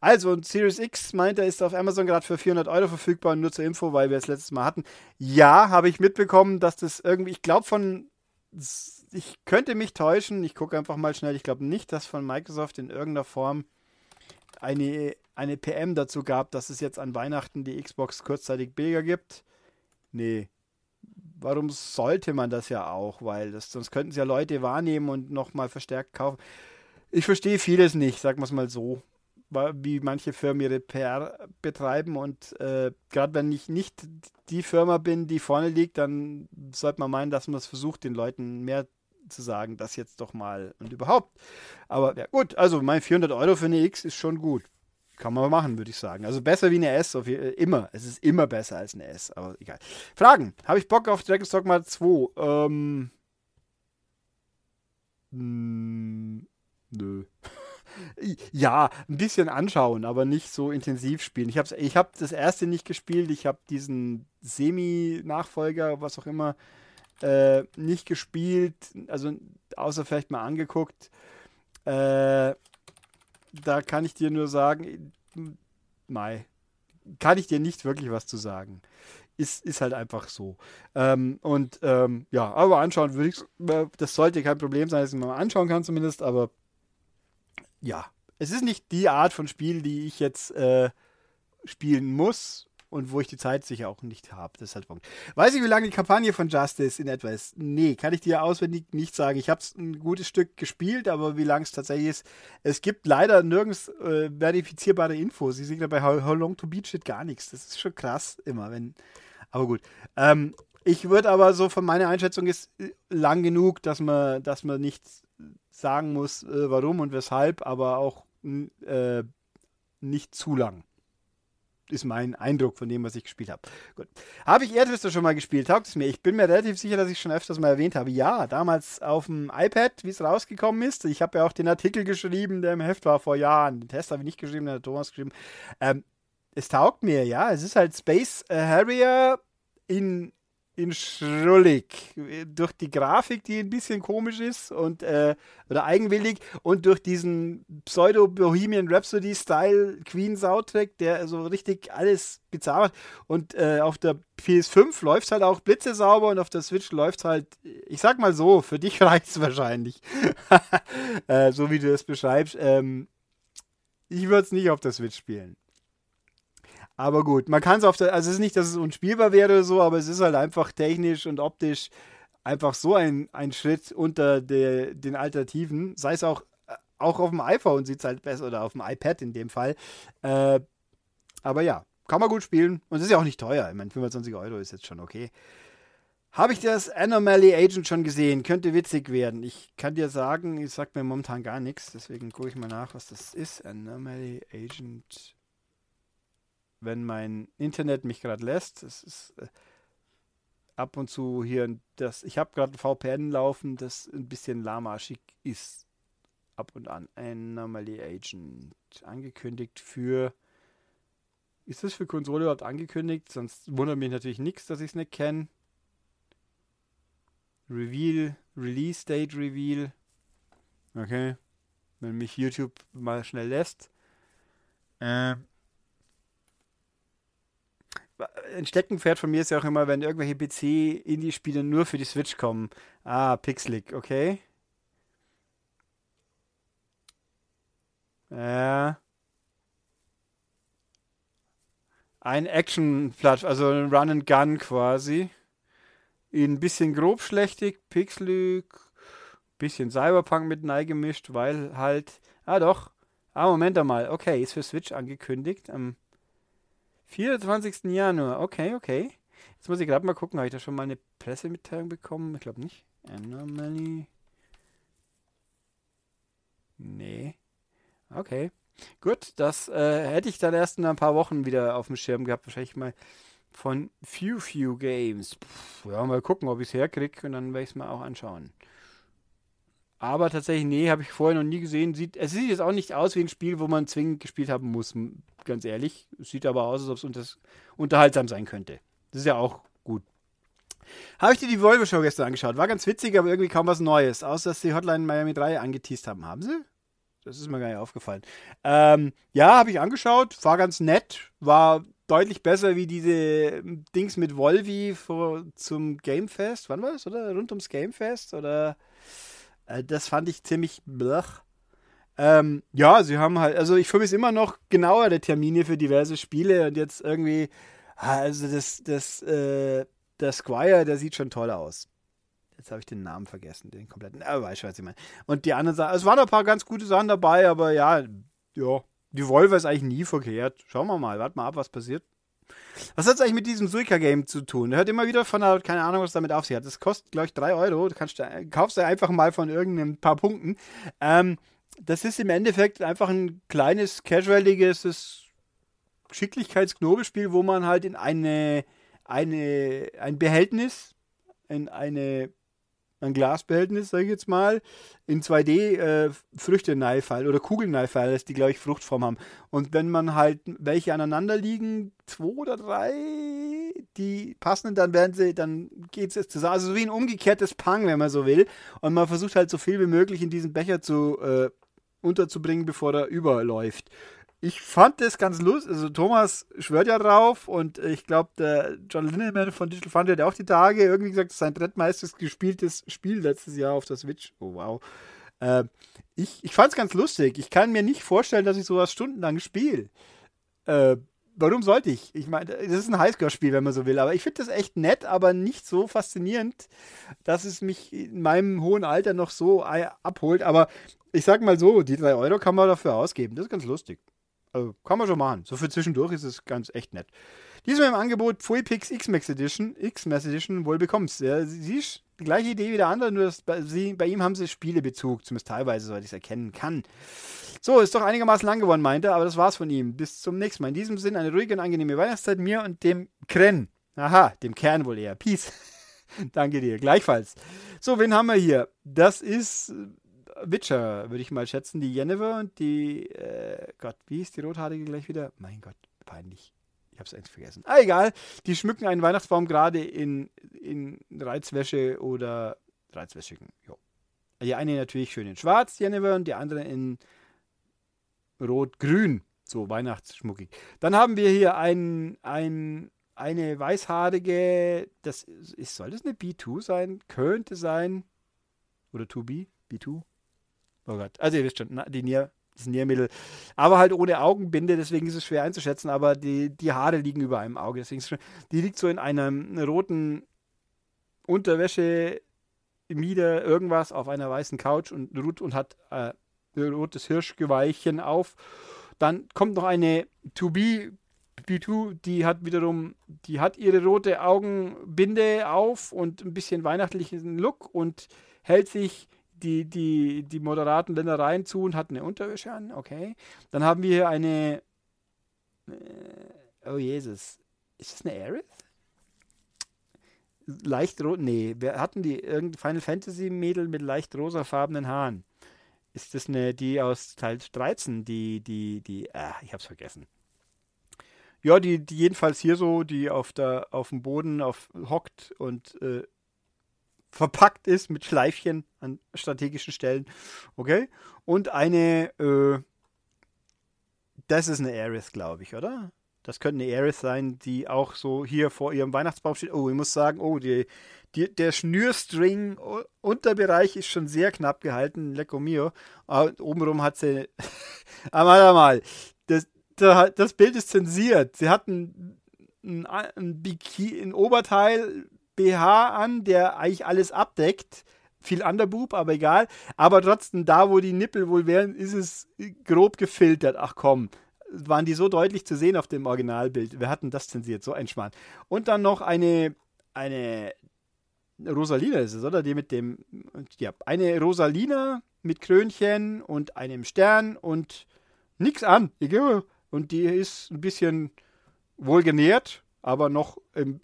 Also, und Series X meint er, ist auf Amazon gerade für 400 Euro verfügbar, nur zur Info, weil wir es letztes Mal hatten. Ja, habe ich mitbekommen, dass das irgendwie, ich glaube von, ich könnte mich täuschen, ich gucke einfach mal schnell, ich glaube nicht, dass von Microsoft in irgendeiner Form eine, eine PM dazu gab, dass es jetzt an Weihnachten die Xbox kurzzeitig billiger gibt. Nee, warum sollte man das ja auch? Weil das, sonst könnten es ja Leute wahrnehmen und nochmal verstärkt kaufen. Ich verstehe vieles nicht, sagen wir es mal so, wie manche Firmen ihre PR betreiben. Und äh, gerade wenn ich nicht die Firma bin, die vorne liegt, dann sollte man meinen, dass man es versucht, den Leuten mehr zu sagen, das jetzt doch mal und überhaupt. Aber ja, gut, also mein 400 Euro für eine X ist schon gut kann man machen, würde ich sagen. Also besser wie eine S, auf, äh, immer. Es ist immer besser als eine S, aber egal. Fragen. Habe ich Bock auf Dragon's Dogma 2? Ähm. Mh, mm, nö. ja, ein bisschen anschauen, aber nicht so intensiv spielen. Ich habe ich hab das erste nicht gespielt. Ich habe diesen Semi-Nachfolger, was auch immer, äh, nicht gespielt. Also außer vielleicht mal angeguckt. Äh da kann ich dir nur sagen, äh, mei, kann ich dir nicht wirklich was zu sagen. Ist, ist halt einfach so. Ähm, und ähm, ja, aber anschauen würde ich, äh, das sollte kein Problem sein, dass ich mal anschauen kann zumindest, aber ja, es ist nicht die Art von Spiel, die ich jetzt äh, spielen muss und wo ich die Zeit sicher auch nicht habe. Das ist halt Punkt. Weiß ich, wie lange die Kampagne von Justice in etwa ist? Nee, kann ich dir auswendig nicht sagen. Ich habe es ein gutes Stück gespielt, aber wie lang es tatsächlich ist, es gibt leider nirgends äh, verifizierbare Infos. Sie sehen da bei How, How Long to Beat steht gar nichts. Das ist schon krass immer, wenn. Aber gut. Ähm, ich würde aber so von meiner Einschätzung ist äh, lang genug, dass man, dass man nicht sagen muss, äh, warum und weshalb, aber auch äh, nicht zu lang ist mein Eindruck von dem, was ich gespielt habe. Gut. Habe ich Erdwister schon mal gespielt? Taugt es mir? Ich bin mir relativ sicher, dass ich schon öfters mal erwähnt habe. Ja, damals auf dem iPad, wie es rausgekommen ist. Ich habe ja auch den Artikel geschrieben, der im Heft war vor Jahren. Den Test habe ich nicht geschrieben, der hat Thomas geschrieben. Ähm, es taugt mir, ja. Es ist halt Space Harrier in in schrullig. Äh, durch die Grafik, die ein bisschen komisch ist und äh, oder eigenwillig und durch diesen Pseudo-Bohemian Rhapsody-Style Queen-Soundtrack, der so richtig alles bizarr macht. Und äh, auf der PS5 läuft es halt auch blitzesauber und auf der Switch läuft es halt, ich sag mal so, für dich reicht es wahrscheinlich. äh, so wie du es beschreibst. Ähm, ich würde es nicht auf der Switch spielen. Aber gut, man kann es auf der, also es ist nicht, dass es unspielbar wäre oder so, aber es ist halt einfach technisch und optisch einfach so ein, ein Schritt unter de, den Alternativen, sei es auch, äh, auch auf dem iPhone sieht es halt besser oder auf dem iPad in dem Fall. Äh, aber ja, kann man gut spielen und es ist ja auch nicht teuer. Ich meine, 25 Euro ist jetzt schon okay. Habe ich das Anomaly Agent schon gesehen? Könnte witzig werden. Ich kann dir sagen, ich sag mir momentan gar nichts, deswegen gucke ich mal nach, was das ist. Anomaly Agent wenn mein Internet mich gerade lässt. Es ist äh, ab und zu hier das. Ich habe gerade ein VPN laufen, das ein bisschen lahmarschig ist. Ab und an. Anomaly Agent angekündigt für. Ist das für Konsole überhaupt angekündigt? Sonst wundert mich natürlich nichts, dass ich es nicht kenne. Reveal, Release Date Reveal. Okay. Wenn mich YouTube mal schnell lässt. Ähm ein Steckenpferd von mir ist ja auch immer, wenn irgendwelche PC-Indie-Spiele nur für die Switch kommen. Ah, pixelig, okay. Ja. Äh. Ein Action-Plattform, also ein Run and Gun quasi. Ein bisschen grobschlächtig, pixelig, bisschen Cyberpunk mit neigemischt, weil halt. Ah, doch. Ah, Moment einmal. Okay, ist für Switch angekündigt. Ähm. 24. Januar, okay, okay. Jetzt muss ich gerade mal gucken, habe ich da schon mal eine Pressemitteilung bekommen? Ich glaube nicht. Anomaly. Nee. Okay. Gut, das äh, hätte ich dann erst in ein paar Wochen wieder auf dem Schirm gehabt. Wahrscheinlich mal von Few Few Games. Puh, ja, mal gucken, ob ich es herkriege und dann werde ich es mal auch anschauen. Aber tatsächlich, nee, habe ich vorher noch nie gesehen. Sieht, es sieht jetzt auch nicht aus wie ein Spiel, wo man zwingend gespielt haben muss, ganz ehrlich. Es sieht aber aus, als ob es unter, unterhaltsam sein könnte. Das ist ja auch gut. Habe ich dir die Volvo Show gestern angeschaut. War ganz witzig, aber irgendwie kaum was Neues. Außer, dass sie Hotline Miami 3 angeteased haben. Haben sie? Das ist mir gar nicht aufgefallen. Ähm, ja, habe ich angeschaut. War ganz nett. War deutlich besser wie diese ähm, Dings mit Volvi vor, zum Gamefest. Wann war das, oder? Rund ums Gamefest? Oder äh, das fand ich ziemlich blöch. Ähm, ja, sie haben halt, also ich vermisse immer noch genauer der Termine für diverse Spiele und jetzt irgendwie, ah, also das, das, äh, der Squire, der sieht schon toll aus. Jetzt habe ich den Namen vergessen, den kompletten, aber weißt du, was ich meine. Und die anderen Sachen, es waren ein paar ganz gute Sachen dabei, aber ja, ja, die Wolver ist eigentlich nie verkehrt. Schauen wir mal, warte mal ab, was passiert. Was hat es eigentlich mit diesem Suika-Game zu tun? Hört immer wieder von, keine Ahnung, was damit auf sich hat. Das kostet, glaube ich, 3 Euro. Du kannst, äh, kaufst du einfach mal von irgendeinem paar Punkten. Ähm, das ist im Endeffekt einfach ein kleines, casualiges Geschicklichkeitsknobelspiel, wo man halt in eine, eine, ein Behältnis, in eine ein Glasbehältnis, sage ich jetzt mal, in 2D äh, Früchte Neifall oder Kugelneifall, dass die glaube ich Fruchtform haben. Und wenn man halt welche aneinander liegen, zwei oder drei, die passen, dann werden sie, dann geht es zusammen. Also wie ein umgekehrtes Pang, wenn man so will. Und man versucht halt so viel wie möglich in diesen Becher zu äh, unterzubringen, bevor er überläuft ich fand das ganz lustig. Also Thomas schwört ja drauf und ich glaube, der John Linneman von Digital Fund hat ja auch die Tage irgendwie gesagt, sein drittmeistes gespieltes Spiel letztes Jahr auf der Switch. Oh wow. Äh, ich ich fand es ganz lustig. Ich kann mir nicht vorstellen, dass ich sowas stundenlang spiele. Äh, warum sollte ich? Ich meine, das ist ein Highscore-Spiel, wenn man so will. Aber ich finde das echt nett, aber nicht so faszinierend, dass es mich in meinem hohen Alter noch so abholt. Aber ich sag mal so, die drei Euro kann man dafür ausgeben. Das ist ganz lustig. Also kann man schon machen. So für zwischendurch ist es ganz echt nett. Diesmal im Angebot Pfui-Pix X-Max Edition. X-Max Edition wohl bekommst. Ja, siehst äh, die gleiche Idee wie der andere, nur dass bei, sie, bei ihm haben sie Spielebezug, zumindest teilweise, soweit ich es erkennen kann. So, ist doch einigermaßen lang geworden, meinte er, aber das war's von ihm. Bis zum nächsten Mal. In diesem Sinn eine ruhige und angenehme Weihnachtszeit mir und dem Kren. Aha, dem Kern wohl eher. Peace. Danke dir. Gleichfalls. So, wen haben wir hier? Das ist äh, Witcher, würde ich mal schätzen. Die Jennifer und die, äh, Gott, wie ist die Rothaarige gleich wieder? Mein Gott, peinlich. Ich habe es eigentlich vergessen. Ah, egal. Die schmücken einen Weihnachtsbaum gerade in, in Reizwäsche oder Reizwäschigen. Jo. Die eine natürlich schön in schwarz, Jennifer, und die andere in rot-grün. So weihnachtsschmuckig. Dann haben wir hier ein, ein, eine weißhaarige, das ist, soll das eine B2 sein? Könnte sein. Oder 2B? B2? Oh Gott. Also ihr wisst schon, die Nier, das Niermittel. Aber halt ohne Augenbinde, deswegen ist es schwer einzuschätzen, aber die, die Haare liegen über einem Auge. Deswegen schon, die liegt so in einem roten Unterwäsche, Mieder, irgendwas auf einer weißen Couch und ruht und hat äh, rotes Hirschgeweihchen auf. Dann kommt noch eine To Be B2, die hat wiederum, die hat ihre rote Augenbinde auf und ein bisschen weihnachtlichen Look und hält sich die, die, die moderaten Ländereien zu und hatten eine Unterwäsche an, okay. Dann haben wir hier eine. Äh, oh Jesus. Ist das eine Aerith? Leicht rot. Nee, wir hatten die irgendein Final Fantasy Mädel mit leicht rosafarbenen Haaren. Ist das eine, die aus Teil 13, die, die, die. Ah, ich hab's vergessen. Ja, die, die jedenfalls hier so, die auf, der, auf dem Boden auf, hockt und äh, verpackt ist mit Schleifchen an strategischen Stellen. Okay? Und eine, äh, das ist eine Aerith, glaube ich, oder? Das könnte eine Aerith sein, die auch so hier vor ihrem Weihnachtsbaum steht. Oh, ich muss sagen, oh, die, die, der Schnürstring Unterbereich ist schon sehr knapp gehalten, lecco mio. Ah, obenrum hat sie. Ah, einmal, einmal. Das, das Bild ist zensiert. Sie hat ein, ein, ein, Biki, ein Oberteil BH an, der eigentlich alles abdeckt. Viel Underboob, aber egal. Aber trotzdem, da wo die Nippel wohl wären, ist es grob gefiltert. Ach komm, waren die so deutlich zu sehen auf dem Originalbild. Wer hat denn das zensiert? So ein Schwan. Und dann noch eine, eine Rosalina ist es, oder? Die mit dem, ja, eine Rosalina mit Krönchen und einem Stern und nix an. Und die ist ein bisschen wohl genährt, aber noch im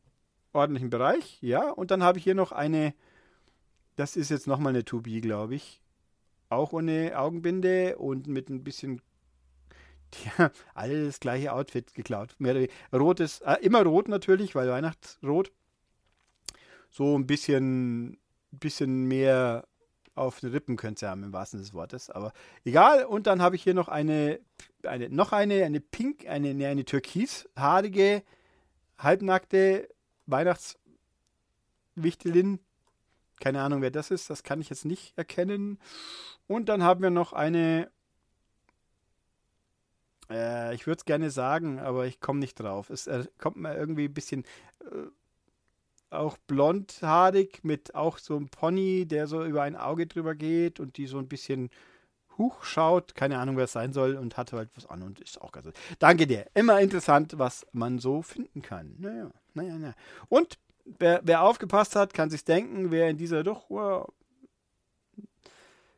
ordentlichen Bereich, ja. Und dann habe ich hier noch eine, das ist jetzt nochmal eine 2B, glaube ich. Auch ohne Augenbinde und mit ein bisschen, ja, alle das gleiche Outfit geklaut. Rotes, äh, ah, immer rot natürlich, weil Weihnachtsrot. So ein bisschen, bisschen mehr auf den Rippen könnt ihr haben, im wahrsten Sinne des Wortes. Aber egal. Und dann habe ich hier noch eine, eine noch eine, eine pink, eine, eine türkishaarige, halbnackte Weihnachtswichtelin. Keine Ahnung, wer das ist, das kann ich jetzt nicht erkennen. Und dann haben wir noch eine, äh, ich würde es gerne sagen, aber ich komme nicht drauf. Es äh, kommt mir irgendwie ein bisschen äh, auch blondhaarig mit auch so einem Pony, der so über ein Auge drüber geht und die so ein bisschen huch schaut, keine Ahnung, wer es sein soll, und hat halt was an und ist auch ganz. Danke dir. Immer interessant, was man so finden kann. Naja. Naja, naja. Und wer, wer aufgepasst hat, kann sich denken, wer in dieser doch wow,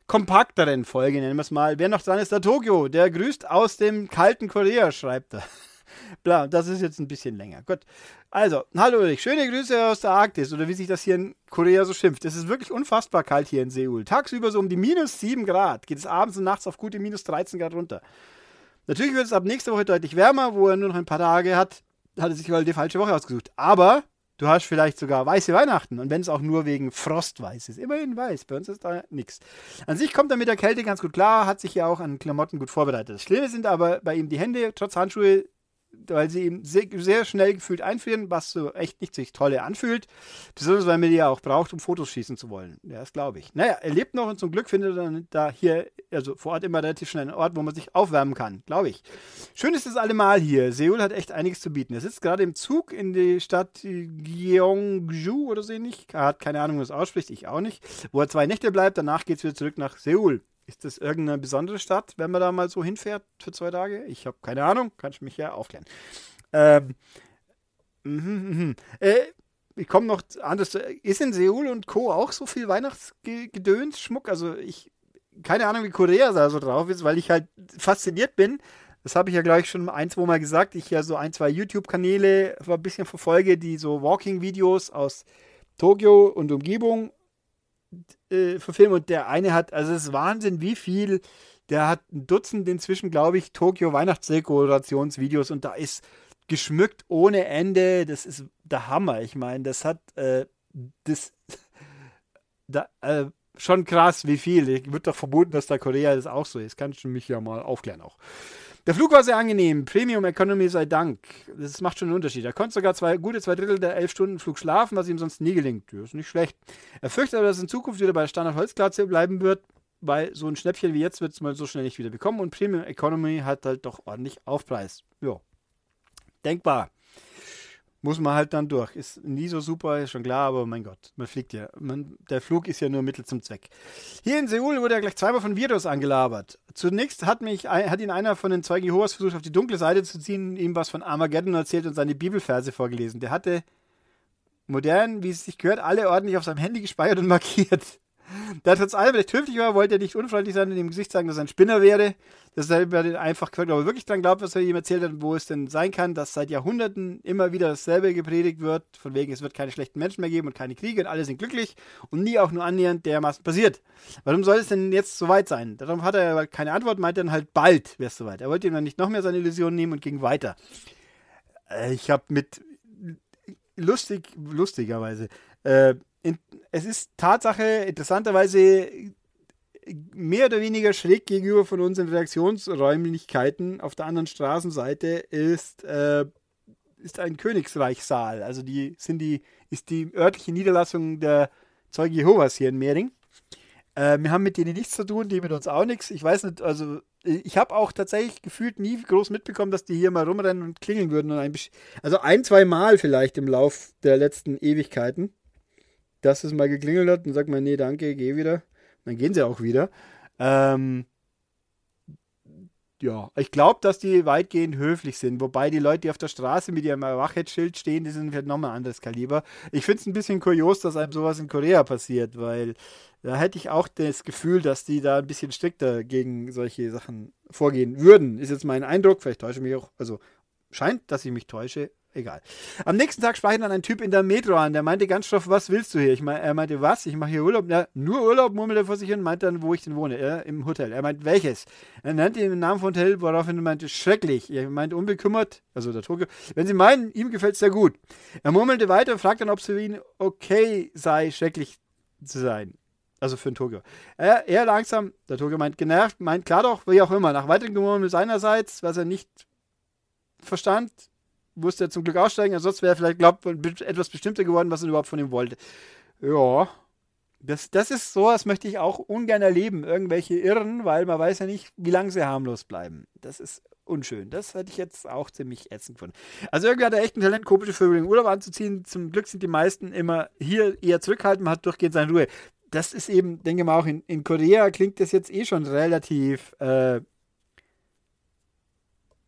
kompakteren Folge, nennen wir es mal, wer noch dran ist, der Tokio, der grüßt aus dem kalten Korea, schreibt er. Bla, das ist jetzt ein bisschen länger. Gut. Also, hallo Ulrich, schöne Grüße aus der Arktis oder wie sich das hier in Korea so schimpft. Es ist wirklich unfassbar kalt hier in Seoul. Tagsüber so um die minus 7 Grad, geht es abends und nachts auf gute minus 13 Grad runter. Natürlich wird es ab nächster Woche deutlich wärmer, wo er nur noch ein paar Tage hat, hat er sich wohl die falsche Woche ausgesucht. Aber du hast vielleicht sogar weiße Weihnachten. Und wenn es auch nur wegen Frost weiß ist. Immerhin weiß. Bei uns ist da nichts. An sich kommt er mit der Kälte ganz gut klar. Hat sich ja auch an Klamotten gut vorbereitet. Das Schlimme sind aber bei ihm die Hände. Trotz Handschuhe weil sie eben sehr, sehr schnell gefühlt einführen, was so echt nicht sich tolle anfühlt. Besonders, weil man die ja auch braucht, um Fotos schießen zu wollen. Ja, das glaube ich. Naja, er lebt noch und zum Glück findet er da hier, also vor Ort immer relativ schnell einen Ort, wo man sich aufwärmen kann, glaube ich. Schön ist das allemal hier. Seoul hat echt einiges zu bieten. Er sitzt gerade im Zug in die Stadt Gyeongju oder so ähnlich. Er hat keine Ahnung, wie man es ausspricht, ich auch nicht. Wo er zwei Nächte bleibt, danach geht es wieder zurück nach Seoul. Ist das irgendeine besondere Stadt, wenn man da mal so hinfährt für zwei Tage? Ich habe keine Ahnung, kann ich mich ja aufklären. Ähm, mh, mh. Mhm. Äh, ich komme noch anders. Äh, ist in Seoul und Co. auch so viel Weihnachtsgedöns, Schmuck? Also ich, keine Ahnung, wie Korea da so drauf ist, weil ich halt fasziniert bin. Das habe ich ja glaube ich, schon ein, zwei Mal gesagt. Ich ja so ein, zwei YouTube-Kanäle ein bisschen verfolge, die so Walking-Videos aus Tokio und Umgebung äh, verfilmt und der eine hat, also es ist Wahnsinn, wie viel. Der hat ein Dutzend inzwischen, glaube ich, Tokio Weihnachtsdekorationsvideos und da ist geschmückt ohne Ende. Das ist der Hammer. Ich meine, das hat äh, das da, äh, schon krass, wie viel. Ich würde doch vermuten, dass da Korea das auch so ist. Kannst du mich ja mal aufklären auch. Der Flug war sehr angenehm. Premium Economy sei Dank. Das macht schon einen Unterschied. Er konnte sogar zwei, gute zwei Drittel der elf Stunden Flug schlafen, was ihm sonst nie gelingt. Das ist nicht schlecht. Er fürchtet aber, dass in Zukunft wieder bei Standard Holzglatze bleiben wird, weil so ein Schnäppchen wie jetzt wird es mal so schnell nicht wieder bekommen und Premium Economy hat halt doch ordentlich Aufpreis. Ja. Denkbar muss man halt dann durch. Ist nie so super, ist schon klar, aber mein Gott, man fliegt ja. Man, der Flug ist ja nur Mittel zum Zweck. Hier in Seoul wurde er gleich zweimal von Virus angelabert. Zunächst hat, mich, hat ihn einer von den zwei Jehovas versucht, auf die dunkle Seite zu ziehen, ihm was von Armageddon erzählt und seine Bibelverse vorgelesen. Der hatte modern, wie es sich gehört, alle ordentlich auf seinem Handy gespeichert und markiert. Da Trotz allem recht höflich war, wollte er nicht unfreundlich sein und im Gesicht sagen, dass er ein Spinner wäre. Deshalb hat er einfach gefragt, ob wirklich dran glaubt, was er ihm erzählt hat wo es denn sein kann, dass seit Jahrhunderten immer wieder dasselbe gepredigt wird, von wegen, es wird keine schlechten Menschen mehr geben und keine Kriege und alle sind glücklich und nie auch nur annähernd dermaßen passiert. Warum soll es denn jetzt soweit sein? Darum hat er keine Antwort, meinte dann halt, bald wäre es soweit. Er wollte ihm dann nicht noch mehr seine Illusionen nehmen und ging weiter. Äh, ich habe mit lustig, lustigerweise, äh, in, es ist Tatsache interessanterweise mehr oder weniger schräg gegenüber von unseren Redaktionsräumlichkeiten auf der anderen Straßenseite ist, äh, ist ein Königsreichsaal. Also die sind die, ist die örtliche Niederlassung der Zeuge Jehovas hier in Mehring. Äh, wir haben mit denen nichts zu tun, die mit uns auch nichts. Ich weiß nicht, also ich habe auch tatsächlich gefühlt nie groß mitbekommen, dass die hier mal rumrennen und klingeln würden. Und ein also ein, zwei Mal vielleicht im Lauf der letzten Ewigkeiten dass es mal geklingelt hat und sagt man, nee, danke, geh wieder. dann gehen sie auch wieder. Ähm, ja, ich glaube, dass die weitgehend höflich sind. Wobei die Leute, die auf der Straße mit ihrem Wachheitsschild stehen, die sind vielleicht nochmal ein anderes Kaliber. Ich finde es ein bisschen kurios, dass einem sowas in Korea passiert, weil da hätte ich auch das Gefühl, dass die da ein bisschen strikter gegen solche Sachen vorgehen würden. Ist jetzt mein Eindruck, vielleicht täusche ich mich auch. Also scheint, dass ich mich täusche, egal. Am nächsten Tag sprach ihn dann ein Typ in der Metro an, der meinte ganz straff, was willst du hier? Ich mein, er meinte, was? Ich mache hier Urlaub? Na, nur Urlaub, murmelte er vor sich hin, meinte dann, wo ich denn wohne. Er, im Hotel. Er meint, welches? Er nannte ihn den Namen von Hotel, woraufhin er meinte, schrecklich. Er meinte, unbekümmert, also der Tokio. Wenn Sie meinen, ihm gefällt es sehr gut. Er murmelte weiter und fragte dann, ob es für ihn okay sei, schrecklich zu sein. Also für den Tokio. Er, er langsam, der Tokio meint genervt, meint klar doch, wie auch immer. Nach weiteren Gemurmel seinerseits, was er nicht verstand, musste er zum Glück aussteigen, sonst wäre er vielleicht, glaubt, etwas bestimmter geworden, was er überhaupt von ihm wollte. Ja. Das, das ist so, das möchte ich auch ungern erleben. Irgendwelche Irren, weil man weiß ja nicht, wie lange sie harmlos bleiben. Das ist unschön. Das hätte ich jetzt auch ziemlich ätzend gefunden. Also irgendwie hat er echt ein Talent, komische Vögel in Urlaub anzuziehen. Zum Glück sind die meisten immer hier eher zurückhaltend, man hat durchgehend seine Ruhe. Das ist eben, denke mal, auch in, in Korea klingt das jetzt eh schon relativ äh,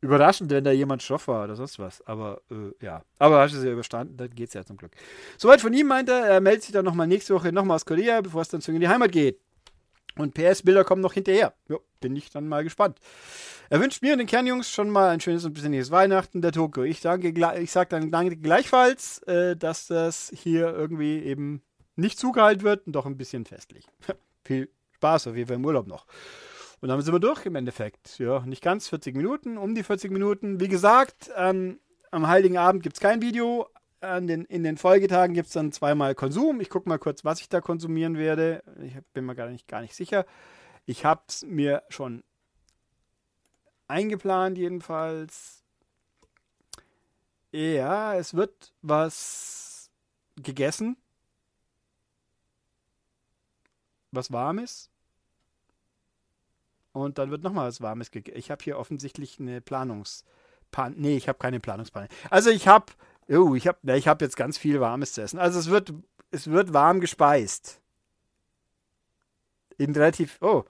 Überraschend, wenn da jemand schroff war oder sonst was. Aber äh, ja, aber hast du es ja überstanden, dann geht es ja zum Glück. Soweit von ihm meinte er, er meldet sich dann nochmal nächste Woche nochmal aus Korea, bevor es dann zurück in die Heimat geht. Und PS-Bilder kommen noch hinterher. Jo, bin ich dann mal gespannt. Er wünscht mir und den Kernjungs schon mal ein schönes und besinnliches Weihnachten der Tokio. Ich, ich sage dann danke gleichfalls, äh, dass das hier irgendwie eben nicht zugehalten wird und doch ein bisschen festlich. Viel Spaß auf jeden Fall im Urlaub noch. Und dann sind wir durch im Endeffekt. Ja, nicht ganz 40 Minuten, um die 40 Minuten. Wie gesagt, ähm, am Heiligen Abend gibt es kein Video. Den, in den Folgetagen gibt es dann zweimal Konsum. Ich gucke mal kurz, was ich da konsumieren werde. Ich bin mir gar nicht, gar nicht sicher. Ich habe es mir schon eingeplant, jedenfalls. Ja, es wird was gegessen. Was warmes und dann wird nochmal was Warmes gegessen. Ich habe hier offensichtlich eine Planungspanne. Nee, ich habe keine Planungspanne. Also ich habe, oh, ich habe, ich habe jetzt ganz viel Warmes zu essen. Also es wird, es wird warm gespeist. In relativ, oh,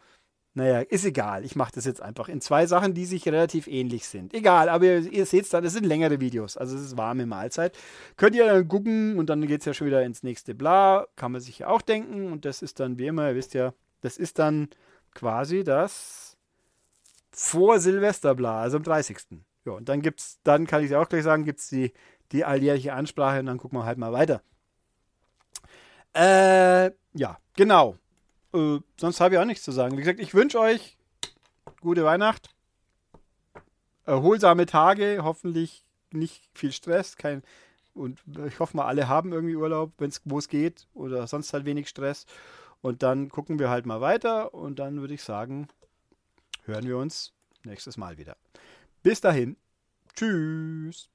naja, ist egal. Ich mache das jetzt einfach in zwei Sachen, die sich relativ ähnlich sind. Egal, aber ihr, ihr seht es dann, es sind längere Videos. Also es ist warme Mahlzeit. Könnt ihr dann gucken und dann geht es ja schon wieder ins nächste Bla. Kann man sich ja auch denken. Und das ist dann, wie immer, ihr wisst ja, das ist dann quasi das vor Silvesterblas, also am 30. Ja, und dann gibt's, dann kann ich ja auch gleich sagen, gibt es die, die alljährliche Ansprache und dann gucken wir halt mal weiter. Äh, ja, genau. Äh, sonst habe ich auch nichts zu sagen. Wie gesagt, ich wünsche euch gute Weihnacht, erholsame Tage, hoffentlich nicht viel Stress, kein und ich hoffe mal, alle haben irgendwie Urlaub, wo es geht oder sonst halt wenig Stress und dann gucken wir halt mal weiter und dann würde ich sagen, hören wir uns nächstes Mal wieder. Bis dahin, tschüss.